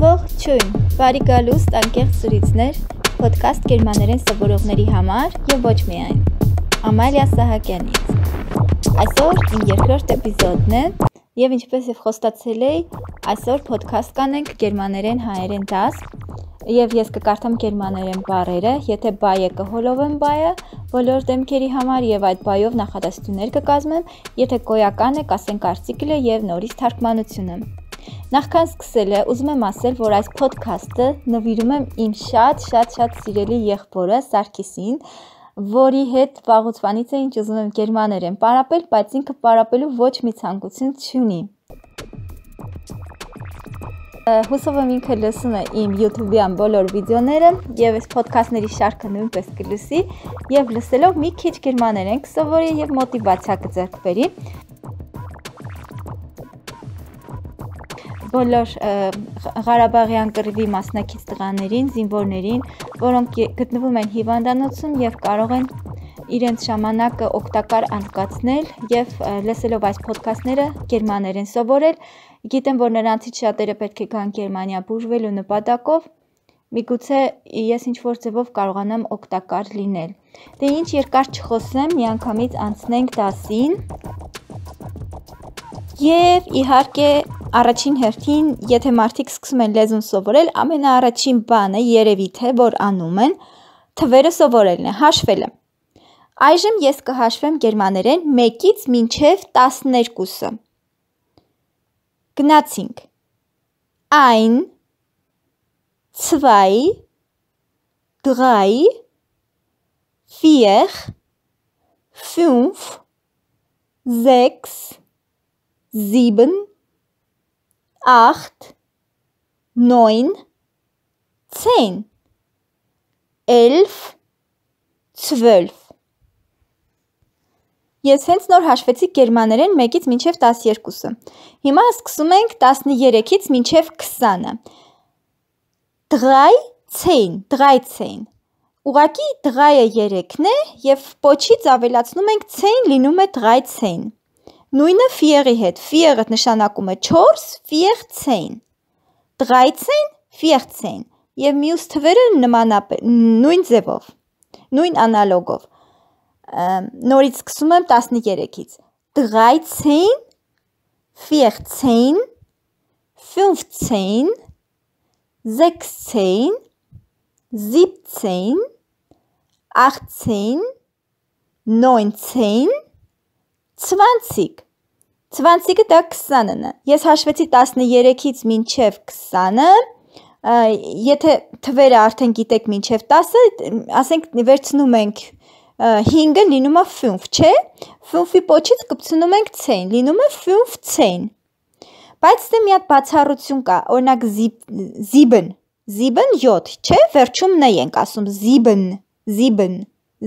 Ողջույն։ Բարի գալուստ անկեղծ զրույցներ, ոդկաստ գերմաներեն սովորողների համար եւ ոչ միայն։ Ամալիա Սահակյանից։ Այսօր իմ երկրորդ էպիզոդն է եւ ինչպես եւ խոստացել էի, այսօր ոդկաստ կանենք գերմաներեն հայերեն դաս եւ ես կկարդամ գերմաներեն բառերը, եթե բայը կհոլովեմ բայը բոլոր դեմքերի համար եւ այդ բայով նախադասություններ կկազմեմ, եթե գոյական է, կասենք արտիկլը եւ նորից թարգմանությունը։ Նախքան սկսելը ուզում եմ ասել, որ այս ոդքասթը նվիրում եմ իմ շատ-շատ-շատ սիրելի եղբորը Սարգիսին, որի հետ վաղուցվանից է ինչ ուզում եմ գերմաներեն պարապել, բայց ինքը պարապելու ոչ մի ցանկություն չունի։ Հուսով եմ ինքը լսում է իմ YouTube-յան բոլոր վիդեոները եւ այս ոդքասթների շարքը նույնպես կլսի եւ լսելով մի քիչ գերմաներեն կսովորի եւ մոտիվացիա կձեռքբերի։ բոլոր Ղարաբաղյան կռվի մասնակից տղաներին, զինվորներին, որոնք գտնվում են հիվանդանոցում եւ կարող են իրենց ժամանակը օգտակար անցկացնել եւ լսելով այս ոդքասթները գերմաներեն սովորել։ Գիտեմ, որ նրանցից շատերը պետք է գան Գերմանիա բուժվելու նպատակով։ Միգուցե ես ինչ որ ձևով կարողանամ օգտակար լինել։ Դե ինչ երկար չխոսեմ, միանգամից անցնենք դասին։ Եվ իհարկե առաջին հերթին, եթե մարդիկ սկսում են լեզուն սովորել, ամենաառաջին բանը երևի թե որ անում են, թվերը սովորելն է, հաշվելը։ Այժմ ես կհաշվեմ գերմաներեն 1-ից մինչև 12-ը։ Գնացինք։ 1 2 3 4 5 6 sieben, acht, neun, zehn, elf, zwölf Ես հենց նոր հաշվեցի գերմաներեն 1-ից մինչև 12-ը։ Հիմա սկսում ենք 13-ից մինչև 20-ը։ 13, 13։ Ուղակի 3-ը 3-ն է եւ փոչից ավելացնում ենք 10 լինում է 13։ Նույնը ֆիեղի հետ։ Ֆիեղը նշանակում է 4, ֆիեղցեին։ Դղայցեն, ֆիեղցեն եւ մյուս թվերը նմանապես նույն ձևով, նույն անալոգով։ Նորից սկսում եմ 13-ից։ Դղայցեն, ֆիեղցեն, ֆունֆցեն, զեքսցեն, զիպցեն, 18, 19 20 20-ը դա 20-ն է։ Ես հաշվեցի 13-ից մինչև 20-ը, եթե թվերը արդեն գիտեք մինչև 10-ը, ասենք վերցնում ենք 5-ը լինում է ֆյունֆ, չէ՞։ Ֆյունֆի փոչից կպցնում ենք ցեին, լինում է ֆյունֆ ցեին։ Բայց դե մի հատ բացառություն կա, օրինակ զիբն, զիբն 7, չէ՞, վերջում նայենք, ասում զիբն, զիբն,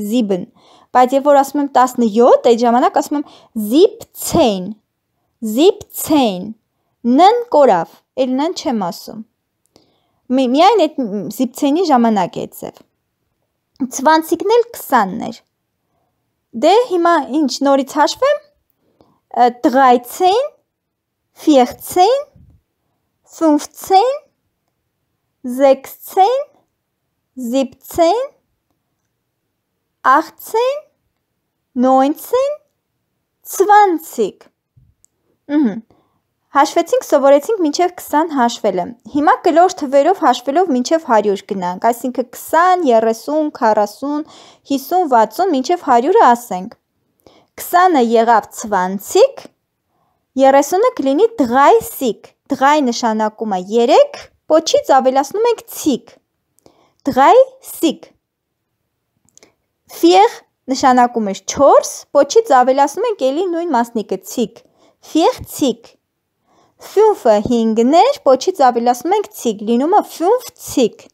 զիբն Բայց երբ որ ասում եմ 17, այդ ժամանակ ասում եմ zipcein, zipcein, նն կորավ, այլ նն չեմ ասում։ Մի, միայն այդ zipcein-ի ժամանակ է ձև։ Ցվանցիկն էլ 20-ն էր։ Դե հիմա ինչ նորից հաշվեմ։ 13, 14, 15, 16, 17, 18, 19, 20։ Ահա Հաշվեցինք, սովորեցինք մինչև 20 հաշվելը։ Հիմա կլոր թվերով հաշվելով մինչև 100 գնանք, այսինքն 20, 30, 40, 50, 60 մինչև 100-ը ասենք։ 20-ը եղավ 20, 30-ը կլինի դղայսիկ։ Դղայ նշանակում է 3, փոչից ավելացնում ենք ցիկ։ Դղայսիկ։ Ֆիեղ նշանակում է 4, պոչից ավելացնում ենք ելի նույն մասնիկը ցիկ։ Ֆիեղ ցիկ։ Ֆյունֆը 5-ն է, պոչից ավելացնում ենք ցիկ, լինում է ֆյունֆ ցիկ։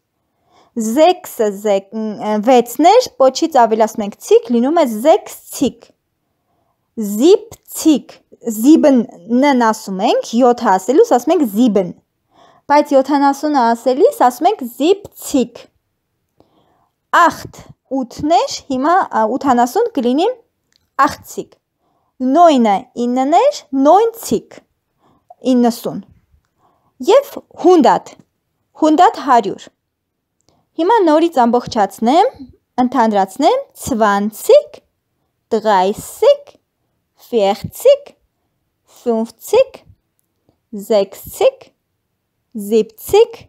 Զեքսը 6-ն է, պոչից ավելացնում ենք ցիկ, լինում է զեքս ցիկ։ Զիպ ցիկ։ Զիբն նն ասում ենք, 7-ը ասելուց ասում ենք զիբն։ Բայց 70-ը ասելիս ասում ենք զիպ ցիկ։ Ախտ 8-ն էր, հիմա 80 կլինի 80. 9-ը 9-ն էր, 90. 90 եւ հունդատ հունդատ 100 հիմա նորից ամբողջացնեմ ընդհանրացնեմ 20 30 40 50 60 70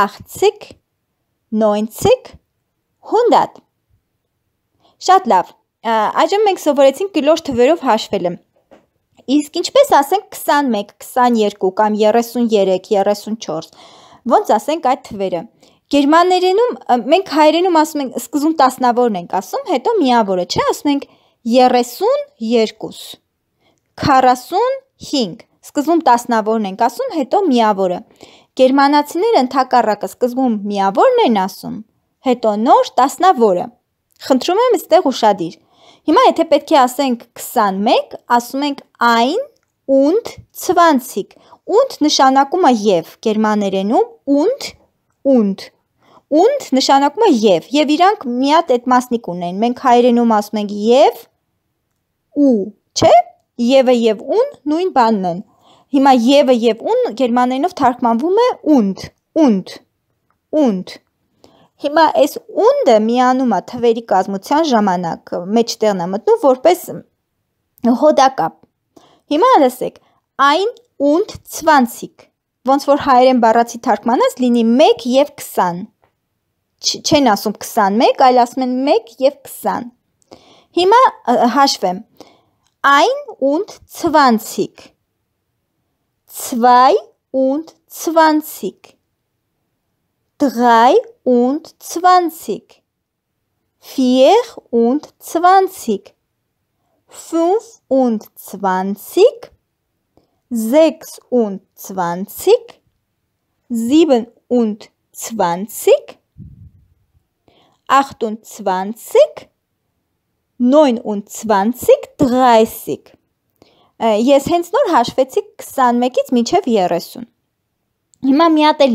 80 90 Հոնդատ։ Շատ լավ։ Այժմ մենք սովորեցինք գլոր թվերով հաշվելը։ Իսկ ինչպես ասենք 21, 22 կամ 33, 34։ Ոնց ասենք այդ թվերը։ Գերմաներենում մենք հայերենում ասում ենք սկզում տասնավորն ենք ասում, հետո միավորը, չէ՞, ասում ենք 32, 45, սկզում տասնավորն ենք ասում, հետո միավորը։ Գերմանացիները ընդհակառակը սկզբում միավորն են ասում, հետո նոր տասնավորը։ Խնդրում եմ այստեղ ուշադիր։ Հիմա եթե պետք է ասենք 21, ասում ենք ein und 20։ Und նշանակում է եւ գերմաներենում und und und նշանակում է եւ եւ իրանք միած այդ մասնիկ ունեն մենք հայերենում ասում ենք եւ ու չէ եւը եւ ուն նույն բանն են հիմա եւը եւ ուն գերմաներենով թարգմանվում է und und und Հիմա այս ունդը միանում է թվերի կազմության ժամանակ մեջտեղն է մտնում որպես հոդակապ։ Հիմա լսեք, այն ունդ 20, ոնց որ հայերեն բառացի թարգմանած լինի 1 եւ 20։ Չեն ասում 21, այլ ասում են 1 եւ 20։ Հիմա հաշվեմ։ Այն ունդ 20 2 und 20 drei und zwanzig, vier und zwanzig, fünfundzwanzig, sechsundzwanzig, siebenundzwanzig, achtundzwanzig, նոյնունցվանցիկ դղայսիկ։ Ես հենց նոր հաշվեցիք 21-ից մինչև 30։ Հիմա միատ էլ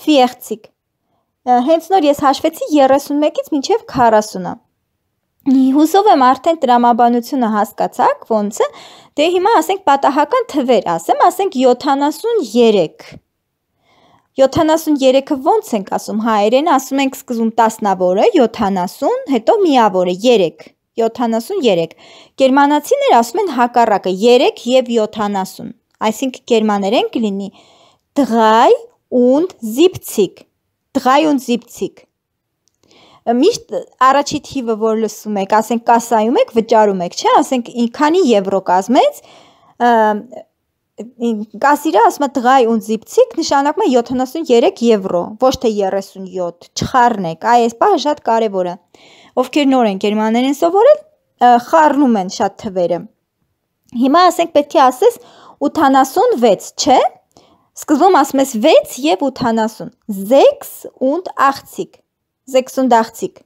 Ֆիեղցիկ։ Հենց նոր ես հաշվեցի 31-ից մինչև 40-ը։ Հուսով եմ արդեն տրամաբանությունը հասկացաք, ոնց է։ Դե հիմա ասենք պատահական թվեր, ասեմ, ասենք 73։ 73-ը ոնց ենք ասում հայերեն, ասում ենք սկզում տասնավորը, 70, հետո միավորը 3, 73։ Գերմանացիներ ասում են հակառակը 3 եւ 70։ Այսինքն գերմաներեն կլինի 3 und 70 73 միշտ առաջի թիվը որ լսում եք, ասենք կասայում եք, վճարում եք, չէ, ասենք քանի եվրո կազմեց, կասիրը ասում է դղայ ու զիպցիկ նշանակում է 73 եվրո, ոչ թե 37, չխառնեք, այ այս պահը շատ կարևոր է։ Ովքեր նոր են գերմաներեն սովորել, խառնում են շատ թվերը։ Հիմա ասենք պետք է ասես 86, չէ՞։ Սկզբում ասում ես 6 եւ 80։ 6 und 80.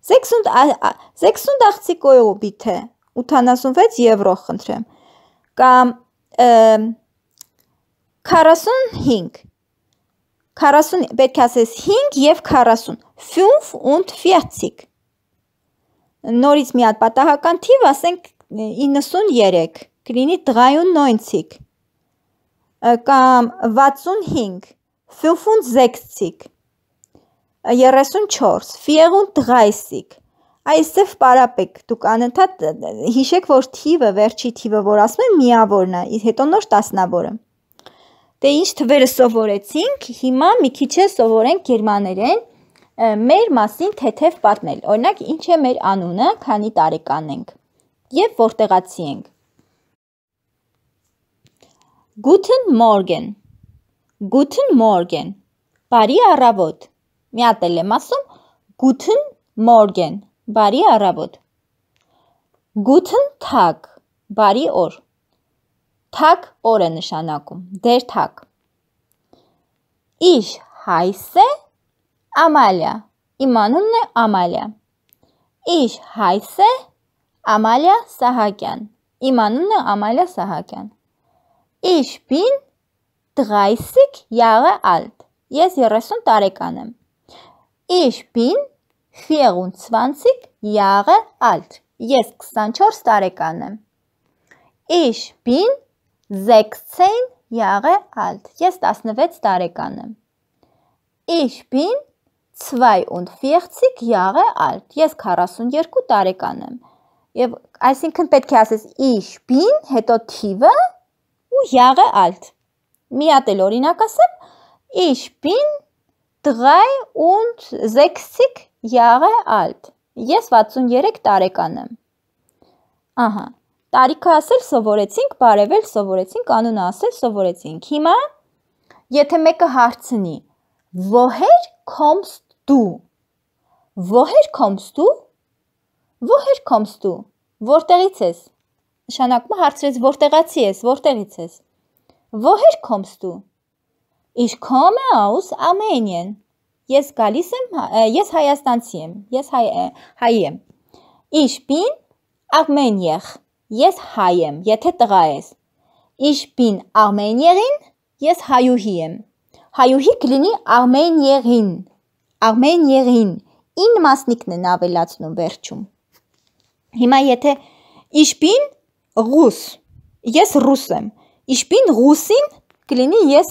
86. 86 Euro bitte. 86 եվրո խնդրեմ։ Կամ 45 40 պետք է ասես 5 եւ 40 5 und 40 նորից մի հատ պատահական թիվ ասենք 93 կլինի 93 կամ 65 56-ցիկ 34 ֆիեգուն դղայսիկ այսև պարապեք դուք անընդհատ հիշեք որ թիվը վերջի թիվը որ ասում եմ միավորն է հետո նոր տասնավորը դե ինչ թվերը սովորեցինք հիմա մի քիչ է սովորենք գերմաներեն մեր մասին թեթև պատնել օրինակ ինչ է մեր անունը քանի տարեկանն ենք եւ որտեղացի ենք Guten Morgen. Guten Morgen. Բարի առավոտ։ Մի հատ էլ եմ ասում Guten Morgen. Բարի առավոտ։ Guten Tag. Բարի օր։ Tag օրը նշանակում։ Der Tag։ Ich heiße Amalia։ Իմ անունն է Amalia։ Իշ հայսե Ամալիա Սահակյան։ Իմ անունը Ամալիա Սահակյան։ Ich bin 30 Jahre alt։ Ես 30 տարեկան եմ։ Ich bin 24 Jahre alt։ Ես 24 տարեկան եմ։ Ich bin 16 Jahre alt։ Ես 16 տարեկան եմ։ Ich bin 42 Jahre alt։ Ես 42 տարեկան եմ։ Եվ այսինքն պետք է ասես ich bin, հետո թիվը ու յաղը ալտ։ Մի ատել օրինակ ասեմ, ich bin 3 und 60 Jahre alt։ Ես 63 տարեկան եմ։ Ահա, տարիքը ասել սովորեցինք, բարևել սովորեցինք, անունը ասել սովորեցինք։ Հիմա եթե մեկը հարցնի. Woher kommst du? Woher kommst du? Woher kommst du? Որտեղից ես։ Նշանակումը հարցրեց որտեղացի ես, որտեղից ես։ Woher kommst du? Ich komme aus Armenien։ Ես գալիս եմ, հա, ես Հայաստանցի եմ, ես հայ հայ եմ։ Ich bin Armenier։ Ես հայ եմ, եթե տղա ես։ Ich bin Armenierin։ Ես հայուհի եմ։ Հայուհի կլինի Armenierin։ Armenierin։ Ին մասնիկն են ավելացնում վերջում։ Հիմա եթե Ich bin ռուս։ Ես ռուս եմ։ Իշպին ռուսին կլինի ես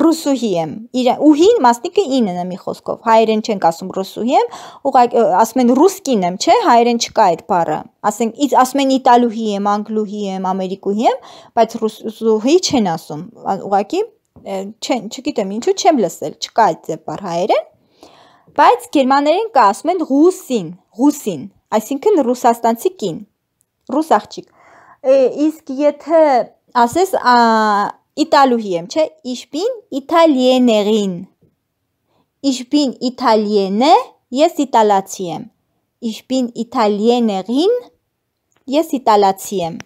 ռուսուհի եմ։ Իր ուհին մասնիկը 9-ն է մի խոսքով։ Հայերեն չենք ասում ռուսուհի եմ, ուղղակի ասում են ռուսկին եմ, չէ՞, հայերեն չկա այդ բառը։ Ասենք ից ասում են իտալուհի եմ, անգլուհի եմ, ամերիկուհի եմ, բայց ռուսուհի չեն ասում։ Ուղղակի չեն, չգիտեմ, ինչու չեմ լսել, չկա այդ բառ հայերեն։ Բայց գերմաներեն կա ասում են ռուսին, ռուսին, այսինքն ռուսաստանցի կին։ Ռուս աղջիկ իսկ եթե ասես իտալուհի եմ, չէ՞, ich bin italienerin։ Ich bin italiene, ես իտալացի եմ։ Ich bin italienerin, ես իտալացի եմ։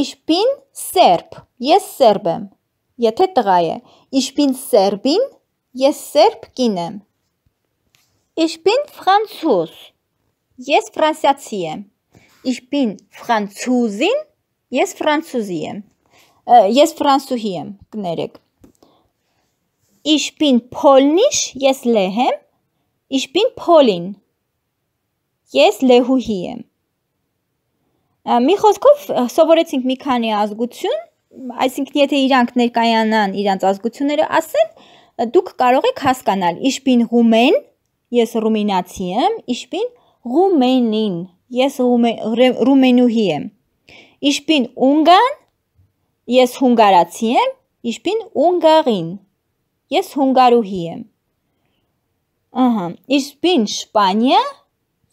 Ich bin serb, ես սերբ եմ։ Եթե տղա է, ich bin serbin, ես սերբ կին եմ։ Ich bin franzuz, Ես ֆրանսիացի եմ։ Ich bin Französin։ Ես ֆրանսուզի եմ։ Ես ֆրանսուհի եմ, կներեք։ Ich bin polnisch, ես լեհ եմ։ Ich bin Polin։ Ես լեհուհի եմ։ Մի խոսքով սովորեցինք մի քանի ազգություն, այսինքն եթե իրանք ներկայանան իրանց ազգությունները ասեն, դուք կարող եք հասկանալ Ich bin Rumen, ես ռումինացի եմ, Ich bin Ռումենին։ Ես ռումենուհի եմ։ Ich bin Ungarn։ Ես հունգարացի եմ։ Ich bin Ungarin։ Ես հունգարուհի եմ։ Ահա, ich bin Spanier։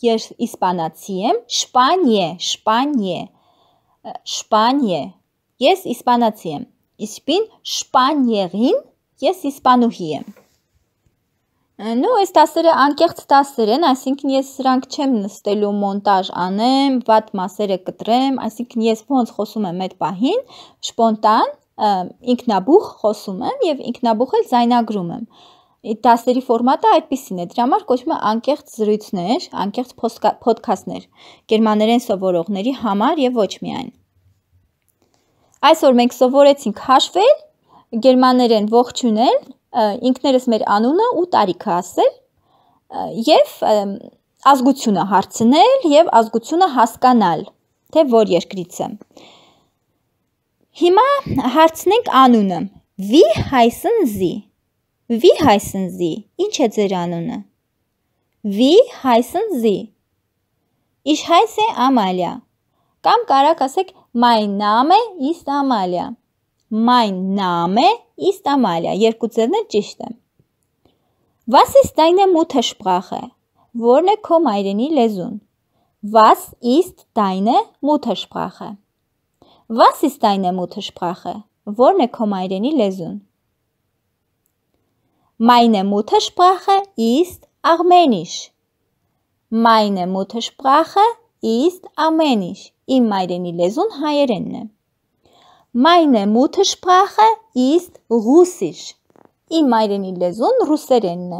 Ես իսպանացի եմ։ Spanier, Spanier։ Spanier։ Ես իսպանացի եմ։ Ich bin Spanierin։ Ես իսպանուհի եմ։ Նու այս դասերը անկեղծ դասեր են, այսինքն ես սրանք չեմ նստելու մոնտաժ անեմ, վատ մասերը կտրեմ, այսինքն ես ոնց խոսում եմ այդ պահին, շպոնտան ինքնաբուխ խոսում եմ եւ ինքնաբուխ էլ զայնագրում եմ։ Այդ դասերի ֆորմատը այդպեսին է։ Դրա համար կոչվում է անկեղծ զրույցներ, անկեղծ ոդքասթներ գերմաներեն սովորողների համար եւ ոչ միայն։ Այսօր մենք սովորեցինք հաշվել, գերմաներեն ողջունել, ինքներս մեր անունը ու տարիքը ասել եւ ազգությունը հարցնել եւ ազգությունը հասկանալ, թե որ երկրից եմ։ Հիմա հարցնենք անունը։ Վի հայսն զի։ Վի հայսն զի։ Ինչ է ձեր անունը։ Վի հայսն զի։ Իշ հայս է Ամալիա։ Կամ կարակ ասեք My name is Amalia։ Mein Name ist Amalia։ Երկու ձևն էլ ճիշտ է։ Was ist deine Muttersprache? Որն է քո հայրենի լեզուն։ Was ist deine Muttersprache? Was ist deine Muttersprache? Որն է քո հայրենի լեզուն։ Meine Muttersprache ist Armenisch. Meine Muttersprache ist Armenisch։ Իմ հայրենի լեզուն հայերենն է։ Meine Muttersprache ist Russisch. Իմ հայրենի լեզուն ռուսերենն է։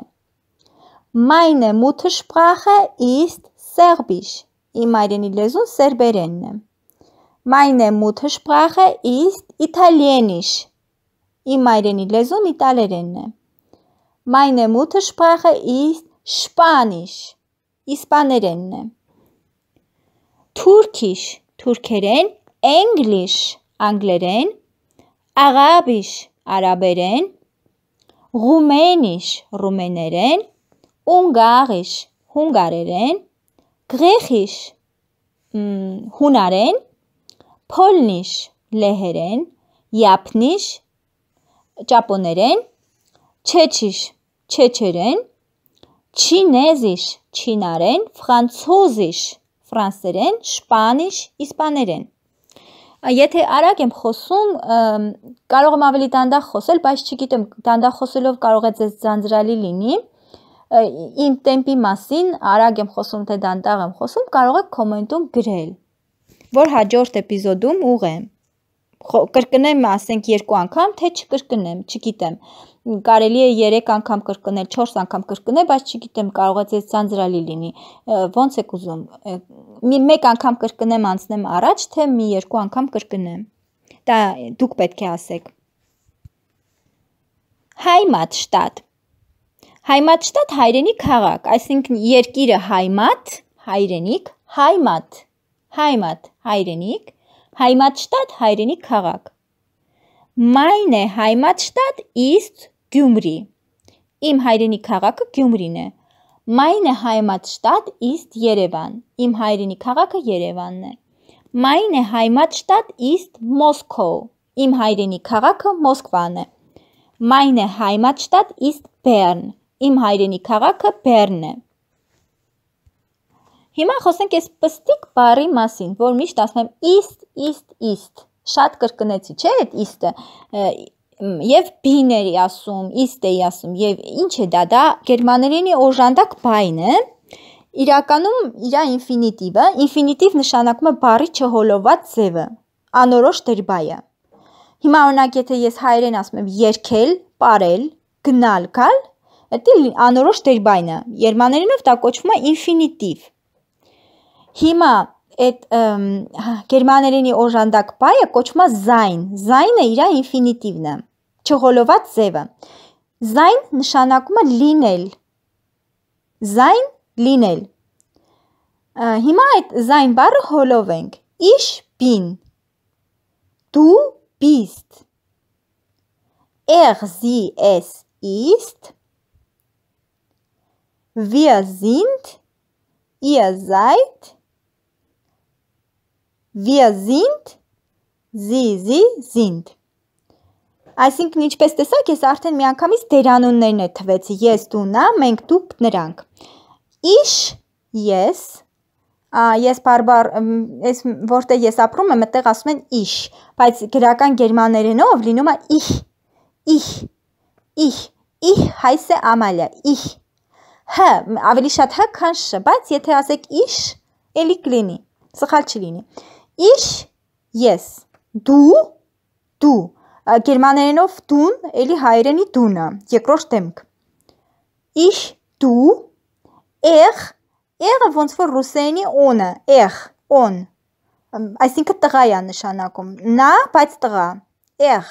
Meine Muttersprache ist Serbisch. Իմ հայրենի լեզուն սերբերենն է։ Meine Muttersprache ist Italienisch. Իմ հայրենի լեզուն իտալերենն է։ Meine Muttersprache ist Spanisch. Իսպաներենն է։ Թուրքիշ, թուրքերեն, English անգլերեն, աղաբիշ արաբերեն, ռումենիշ ռումեներեն, ունգարիշ հունգարերեն, գրեխիշ հունարեն, փոլնիշ լեհերեն, յապնիշ ճապոներեն, չեչիշ չեչերեն, չինեզիշ չինարեն, ֆրանցոզիշ ֆրանսերեն, շպանիշ իսպաներեն Եթե արագ եմ խոսում, կարող եմ ավելի դանդաղ խոսել, բայց չգիտեմ, դանդաղ խոսելով կարող է ձեզ ձանձրալի լինի։ Իմ տեմպի մասին արագ եմ խոսում, թե դանդաղ եմ խոսում, կարող եք կոմենտում գրել, որ հաջորդ էպիզոդում ուղեմ։ Կրկնեմ, ասենք երկու անգամ, թե չկրկնեմ, չգիտեմ կարելի է 3 անգամ կրկնել, 4 անգամ կրկնել, բայց չգիտեմ, կարող է ձեզ ցանցրալի լինի։ Ոնց եք ուզում։ Մի 1 անգամ կրկնեմ, անցնեմ առաջ, թե մի 2 անգամ կրկնեմ։ Դա դուք պետք է ասեք։ Heimatstadt Հայմատշտատ հայրենի քաղաք, այսինքն երկիրը հայմատ, հայրենիք, հայմատ, հայմատ, հայրենիք, հայմատշտատ հայրենի քաղաք։ Մայնե հայմատշտատ իստ Գյումրի։ Իմ հայրենի քաղաքը Գյումրին է։ Meine Heimatstadt ist Yerevan։ Իմ հայրենի քաղաքը Երևանն է։ Meine Heimatstadt ist Moskau։ Իմ հայրենի քաղաքը Մոսկվան է։ Meine Heimatstadt ist Bern։ Իմ հայրենի քաղաքը Բեռնն է։ Հիմա խոսենք այս պստիկ բարի մասին, որ միշտ ասում եմ ist ist ist։ Շատ կրկնեցի, չէ՞, այդ ist-ը եւ բիների ասում, իստեի ասում եւ ինչ է դա, դա գերմաներենի օժանդակ բայն է։ Իրականում իր ինֆինիտիվը, ինֆինիտիվ նշանակում է բարի չհոլոված ձևը, անորոշ դերբայը։ Հիմա օրինակ եթե ես հայերեն ասում եմ երկել, ապարել, գնալ, գալ, դա անորոշ դերբայն է։ Գերմաներենով դա կոչվում է ինֆինիտիվ։ Հիմա այդ հա, գերմաներենի օժանդակ բայը կոչվում է զայն։ Զայնը իր ինֆինիտիվն է։ չողոլոված ձևը։ Զայն նշանակում է լինել։ Զայն լինել։ Հիմա այդ զայն բառը հոլովենք։ Իշ բին։ Du bist. Er, sie, es ist. Wir sind. Ihr seid. Wir sind. Sie, sie sind. Այսինքն ինչպես տեսաք, ես արդեն միանգամից դերանուններն է թվեցի. ես դու նա, մենք դուք նրանք։ Իշ ես Ա, ես բարբար ես որտեղ ես ապրում եմ, այդտեղ ասում են իշ, բայց գրական գերմաներենով լինում է իհ, իհ, իհ, իհ հայսե ամալիա, իհ։ Հ, ավելի շատ հ, քան շ, բայց եթե ասեք իշ, էլի կլինի, սխալ չլինի։ Իշ ես, դու, դու գերմաներենով դուն, էլի հայերենի դունը, երկրորդ դեմք։ Իշ դու էղ էղը ոնց որ ռուսերենի օնը, էղ, օն։ Այսինքն տղա է նշանակում։ Նա, բայց տղա։ Էղ։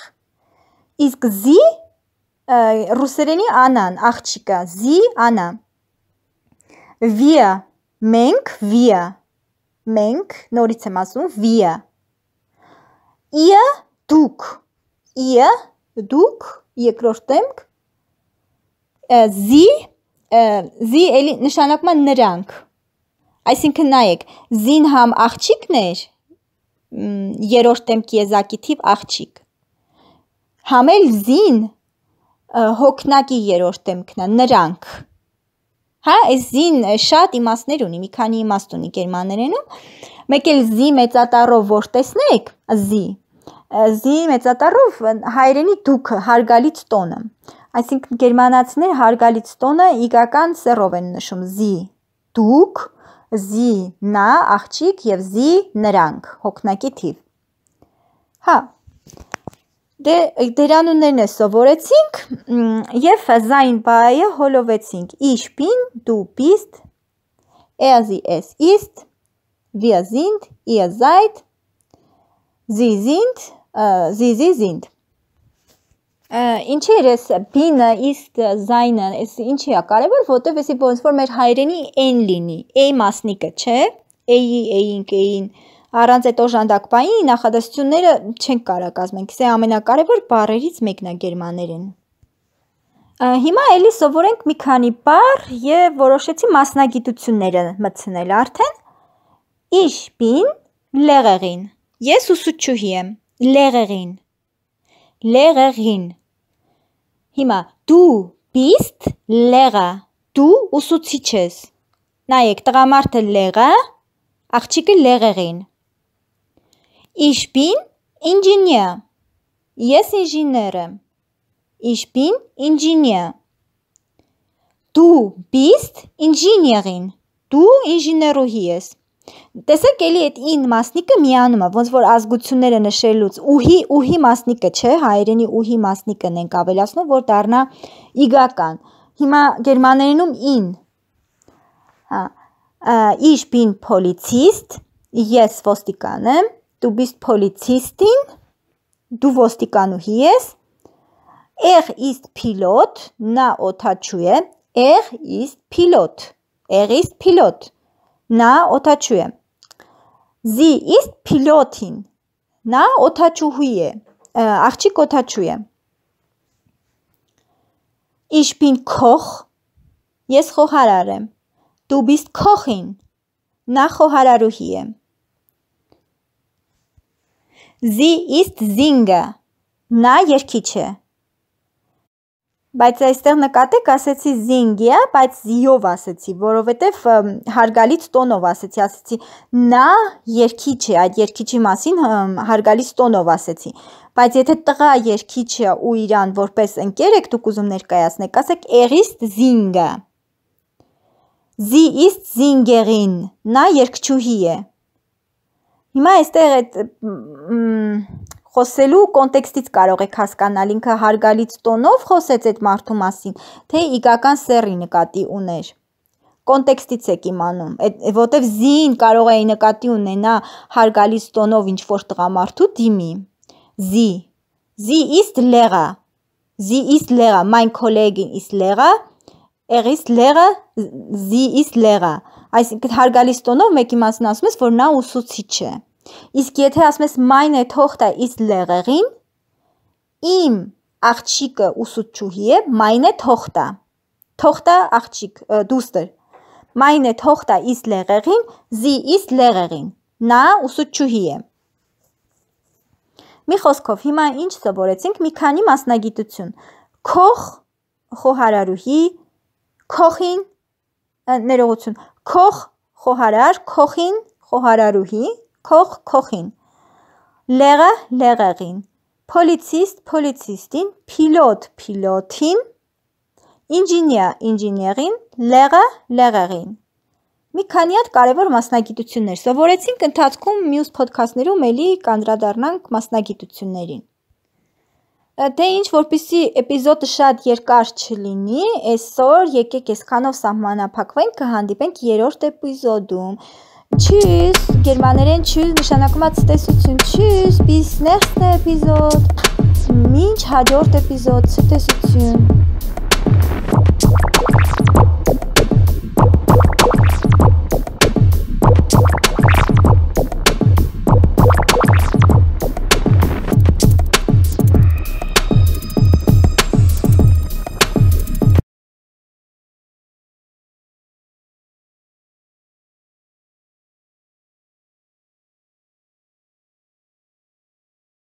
Իսկ զի ռուսերենի անան, աղջիկը, զի անա։ Wir, մենք, wir։ Մենք, նորից եմ ասում, wir։ Ihr, դուք ihr, դուք, երկրորդ դեմք, sie, sie էլի նշանակում է նրանք։ Այսինքն նայեք, զին համ աղջիկներ, երրորդ դեմք եզակի թիվ աղջիկ։ Համ էլ զին հոգնակի երրորդ դեմքն է, նրանք։ Հա, այս զին շատ իմաստներ ունի, մի քանի իմաստ ունի գերմաներենում։ Մեկ էլ զի մեծատառով որ տեսնեք, զի զի մեծատառով հայերենի դուքը հարգալից տոնը այսինքն գերմանացիներ հարգալից տոնը իգական սեռով են նշում զի դուք զի նա աղջիկ եւ զի նրանք հոգնակի թիվ հա դե դերանուններն է սովորեցինք եւ զայն բայը հոլովեցինք ich bin du bist er sie es ist wir sind ihr seid sie sind զիզի զինդ Ինչի էր էս բինը իսկ զայնը, էս ինչի է կարևոր, որտեվ էսի ոնց որ մեր հայրենի n լինի, a մասնիկը, չէ՞, a-ի, a-ին, k-ին, առանց այդ օժանդակպայի նախադասությունները չենք կարա կազմենք, սա ամենակարևոր բառերից մեկն է գերմաներեն։ Հիմա էլի սովորենք մի քանի բառ եւ որոշեցի մասնագիտությունները մտցնել արդեն։ Իշ բին լեղեղին։ Ես ուսուցչուհի եմ։ Lehrerin. Lehrerin. Հիմա դու bist Lehrer. Դու ուսուցիչ ես։ Նայեք, տղամարդը Lehrer, աղջիկը Lehrerin. Ich bin Ingenieur. Ես ինժիներ եմ։ Ich bin Ingenieur. Du bist Ingenieurin. Du ինժիներուհի ես։ Տեսեք, էլի այդ ին մասնիկը միանում է, ոնց որ ազգությունները նշելուց ուհի, ուհի մասնիկը չէ, հայերենի ուհի մասնիկն ենք ավելացնում, որ դառնա իգական։ Հիմա գերմաներենում ին։ Հա, ich bin Polizist, ես ոստիկան եմ, du bist Polizistin, դու ոստիկանուհի ես։ Er ist Pilot, նա օդաչու է։ Er ist Pilot, er ist Pilot նա օդաչու է զի իստ պիլոտին նա օդաչուհի է աղջիկ օդաչու է ich bin koch ես խոհարար եմ du bist kochin նա խոհարարուհի է Sie ist Singer. Նա երգիչ է։ Բայց այստեղ նկատեք, ասեցի զինգիա, բայց զիով ասեցի, որովհետև հարգալից տոնով ասեցի, ասեցի նա երկիչ է, այդ երկիչի մասին հարգալից տոնով ասեցի։ Բայց եթե տղա երկիչը ու իրան որպես ընկեր եք դուք ուզում ներկայացնեք, ասեք էրիստ զինգա։ Զի իստ զինգերին, նա երկչուհի է։ Հիմա այստեղ այդ խոսելու կոնտեքստից կարող եք հասկանալ ինքը հարգալից տոնով խոսեց այդ մարդու մասին, թե իգական սեռի նկատի ուներ։ Կոնտեքստից եք իմանում, որտեվ զին կարող է նկատի ունենա հարգալից տոնով ինչ որ տղամարդու դիմի։ Զի։ Զի ist Lehrer։ Զի ist Lehrer, mein Kollegin ist Lehrer։ Er ist Lehrer, sie ist Lehrer։ Այսինքն հարգալից տոնով մեկի մասին ասում ես, որ նա ուսուցիչ է։ Իսկ եթե ասում ես meine Tochter ist Lehrerin, իմ աղջիկը ուսուցչուհի է, meine Tochter։ Tochter աղջիկ, դուստր։ Meine Tochter ist Lehrerin, sie ist Lehrerin։ Նա ուսուցչուհի է։ Մի խոսքով, հիմա ինչ սովորեցինք մի քանի մասնագիտություն։ Քող խոհարարուհի, քոխին ներողություն, քող խոհարար, քոխին խոհարարուհի, քող քոխին, լեղը լեղեղին, պոլիցիստ պոլիցիստին, պիլոտ պիլոթին, ինջինյա ինջինյեղին, լեղը լեղեղին։ Մի քանի հատ կարևոր մասնագիտություններ սովորեցինք ընթացքում մյուս ոդքասթներում ելի կանդրադառնանք մասնագիտություններին։ Դե ինչ որpիսի էպիզոդը շատ երկար չլինի, այսօր եկեք այսքանով սահմանափակվենք, կհանդիպենք երրորդ էպիզոդում։ Tschüss, գերմաներեն tschüss նշանակում է ցտեսություն։ Tschüss, bis nächste Episode։ Մինչ հաջորդ էպիզոդ ցտեսություն։